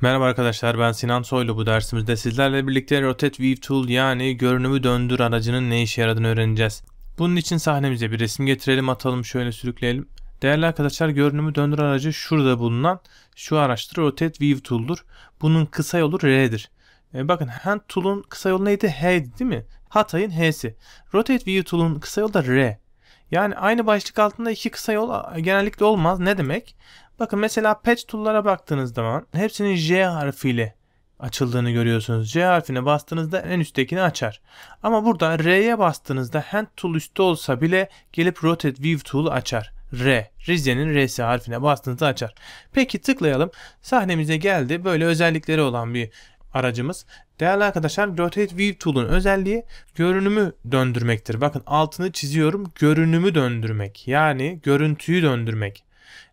Merhaba arkadaşlar ben Sinan Soylu bu dersimizde sizlerle birlikte Rotate Weave Tool yani görünümü döndür aracının ne işe yaradığını öğreneceğiz. Bunun için sahnemize bir resim getirelim atalım şöyle sürükleyelim. Değerli arkadaşlar görünümü döndür aracı şurada bulunan şu araçtır Rotate Weave Tool'dur. Bunun kısa yolu R'dir. E bakın Hand Tool'un kısa yolu neydi? H'di değil mi? Hatay'ın H'si. Rotate Weave Tool'un kısa yolu da R. Yani aynı başlık altında iki kısa yol genellikle olmaz. Ne demek? Bakın mesela patch tool'lara baktığınız zaman hepsinin J harfiyle açıldığını görüyorsunuz. J harfine bastığınızda en üsttekini açar. Ama burada R'ye bastığınızda hand tool üstte olsa bile gelip rotate view tool açar. R. Rize'nin R'si harfine bastığınızda açar. Peki tıklayalım. Sahnemize geldi. Böyle özellikleri olan bir aracımız. Değerli arkadaşlar Rotate View Tool'un özelliği görünümü döndürmektir. Bakın altını çiziyorum görünümü döndürmek yani görüntüyü döndürmek.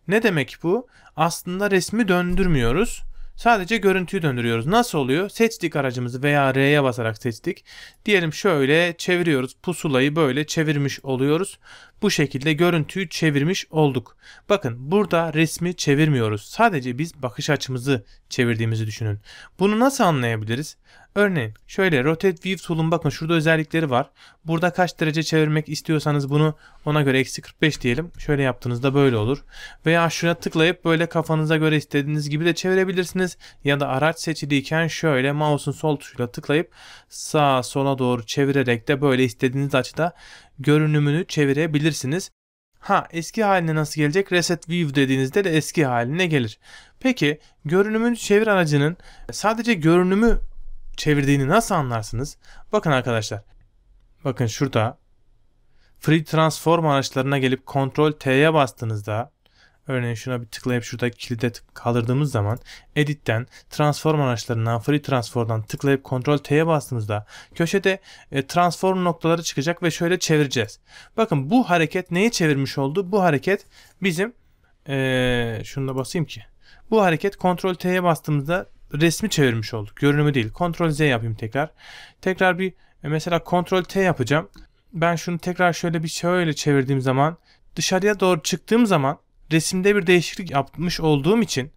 Ne demek bu? Aslında resmi döndürmüyoruz. Sadece görüntüyü döndürüyoruz. Nasıl oluyor? Seçtik aracımızı veya R'ye basarak seçtik. Diyelim şöyle çeviriyoruz. Pusulayı böyle çevirmiş oluyoruz bu şekilde görüntüyü çevirmiş olduk. Bakın burada resmi çevirmiyoruz. Sadece biz bakış açımızı çevirdiğimizi düşünün. Bunu nasıl anlayabiliriz? Örneğin şöyle Rotate View Tool'un bakın şurada özellikleri var. Burada kaç derece çevirmek istiyorsanız bunu ona göre eksi 45 diyelim. Şöyle yaptığınızda böyle olur. Veya şuna tıklayıp böyle kafanıza göre istediğiniz gibi de çevirebilirsiniz. Ya da araç seçiliyken şöyle mouse'un sol tuşuyla tıklayıp sağa sola doğru çevirerek de böyle istediğiniz açıda görünümünü çevirebilirsiniz. Ha eski haline nasıl gelecek? Reset View dediğinizde de eski haline gelir. Peki görünümünü çevir aracının sadece görünümü çevirdiğini nasıl anlarsınız? Bakın arkadaşlar. Bakın şurada Free Transform araçlarına gelip Ctrl T'ye bastığınızda Örneğin şuna bir tıklayıp şuradaki kilide kaldırdığımız zaman Edit'ten transform araçlarından Free Transform'dan tıklayıp kontrol T'ye bastığımızda köşede e, transform noktaları çıkacak ve şöyle çevireceğiz. Bakın bu hareket neye çevirmiş oldu? Bu hareket bizim e, şunu da basayım ki. Bu hareket kontrol T'ye bastığımızda resmi çevirmiş olduk. Görünümü değil. Ctrl Z yapayım tekrar. Tekrar bir e, mesela Ctrl T yapacağım. Ben şunu tekrar şöyle bir şöyle çevirdiğim zaman dışarıya doğru çıktığım zaman resimde bir değişiklik yapmış olduğum için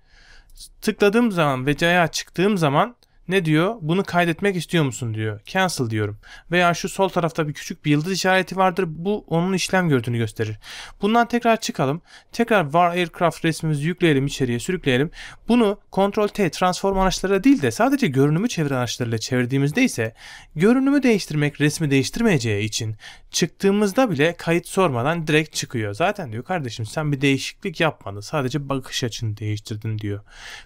tıkladığım zaman ve caya çıktığım zaman ne diyor? Bunu kaydetmek istiyor musun diyor. Cancel diyorum. Veya şu sol tarafta bir küçük bir yıldız işareti vardır. Bu onun işlem gördüğünü gösterir. Bundan tekrar çıkalım. Tekrar var aircraft resmimizi yükleyelim içeriye sürükleyelim. Bunu Ctrl T transform araçlarıyla değil de sadece görünümü çevir araçlarıyla çevirdiğimizde ise görünümü değiştirmek resmi değiştirmeyeceği için çıktığımızda bile kayıt sormadan direkt çıkıyor. Zaten diyor kardeşim sen bir değişiklik yapmadın. Sadece bakış açını değiştirdin diyor.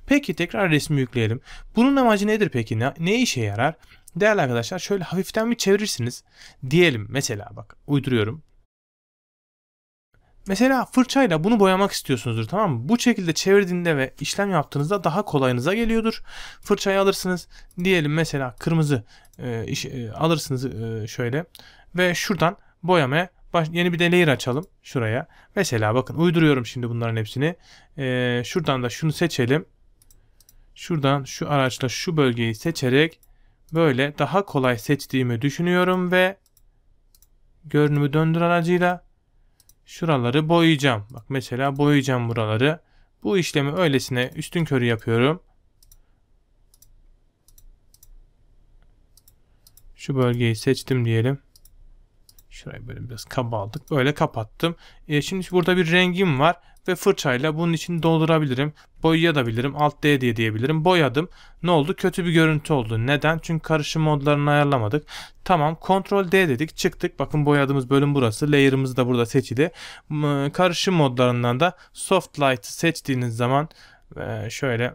Peki tekrar resmi yükleyelim. Bunun amacı nedir peki? Ne, ne işe yarar? Değerli arkadaşlar şöyle hafiften bir çevirirsiniz. Diyelim mesela bak uyduruyorum. Mesela fırçayla bunu boyamak istiyorsunuzdur tamam mı? Bu şekilde çevirdiğinde ve işlem yaptığınızda daha kolayınıza geliyordur. Fırçayı alırsınız. Diyelim mesela kırmızı e, iş, e, alırsınız e, şöyle. Ve şuradan boyamaya baş, yeni bir de layer açalım şuraya. Mesela bakın uyduruyorum şimdi bunların hepsini. E, şuradan da şunu seçelim şuradan şu araçla şu bölgeyi seçerek böyle daha kolay seçtiğimi düşünüyorum ve görünümü döndür aracıyla şuraları boyayacağım. Bak mesela boyayacağım buraları. Bu işlemi öylesine üstün körü yapıyorum. Şu bölgeyi seçtim diyelim. Şurayı böyle biraz kaba aldık. Öyle kapattım. E, şimdi burada bir rengim var ve fırçayla bunun içini doldurabilirim. Boyayabilirim. Alt D diye diyebilirim. Boyadım. Ne oldu? Kötü bir görüntü oldu. Neden? Çünkü karışım modlarını ayarlamadık. Tamam. Ctrl D dedik. Çıktık. Bakın boyadığımız bölüm burası. Layer'ımız da burada seçili. Karışım modlarından da Soft Light seçtiğiniz zaman e, şöyle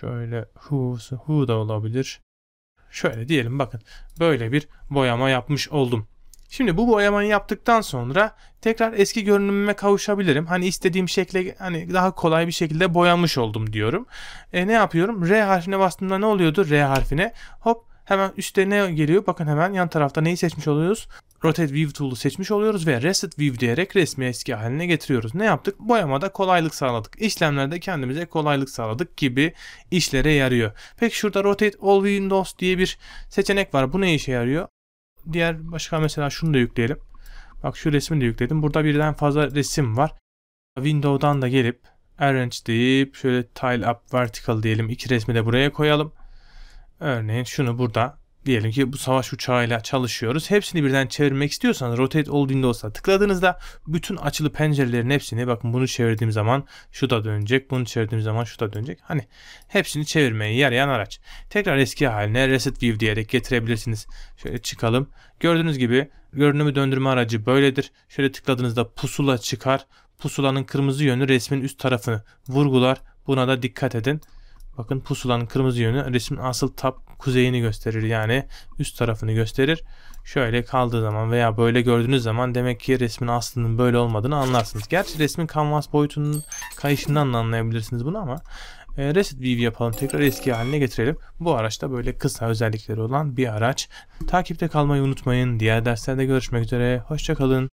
şöyle Who, da olabilir. Şöyle diyelim bakın böyle bir boyama yapmış oldum. Şimdi bu boyamayı yaptıktan sonra tekrar eski görünümüme kavuşabilirim. Hani istediğim şekle hani daha kolay bir şekilde boyamış oldum diyorum. E, ne yapıyorum? R harfine bastığımda ne oluyordu? R harfine hop Hemen üstte ne geliyor? Bakın hemen yan tarafta neyi seçmiş oluyoruz? Rotate View Tool'u seçmiş oluyoruz ve Reset View diyerek resmi eski haline getiriyoruz. Ne yaptık? Boyamada kolaylık sağladık. İşlemlerde kendimize kolaylık sağladık gibi işlere yarıyor. Peki şurada Rotate All Windows diye bir seçenek var. Bu ne işe yarıyor? Diğer başka mesela şunu da yükleyelim. Bak şu resmi de yükledim. Burada birden fazla resim var. Window'dan da gelip Arrange deyip şöyle Tile Up Vertical diyelim. İki resmi de buraya koyalım. Örneğin şunu burada diyelim ki bu savaş uçağıyla çalışıyoruz. Hepsini birden çevirmek istiyorsanız Rotate All Windows'a tıkladığınızda bütün açılı pencerelerin hepsini bakın bunu çevirdiğim zaman şu da dönecek. Bunu çevirdiğim zaman şu da dönecek. Hani hepsini çevirmeye yarayan araç. Tekrar eski haline Reset View diyerek getirebilirsiniz. Şöyle çıkalım. Gördüğünüz gibi görünümü döndürme aracı böyledir. Şöyle tıkladığınızda pusula çıkar. Pusulanın kırmızı yönü resmin üst tarafını vurgular. Buna da dikkat edin. Bakın pusulanın kırmızı yönü resmin asıl tap kuzeyini gösterir. Yani üst tarafını gösterir. Şöyle kaldığı zaman veya böyle gördüğünüz zaman demek ki resmin aslının böyle olmadığını anlarsınız. Gerçi resmin kanvas boyutunun kayışından da anlayabilirsiniz bunu ama e, Reset View yapalım. Tekrar eski haline getirelim. Bu araçta böyle kısa özellikleri olan bir araç. Takipte kalmayı unutmayın. Diğer derslerde görüşmek üzere. Hoşçakalın.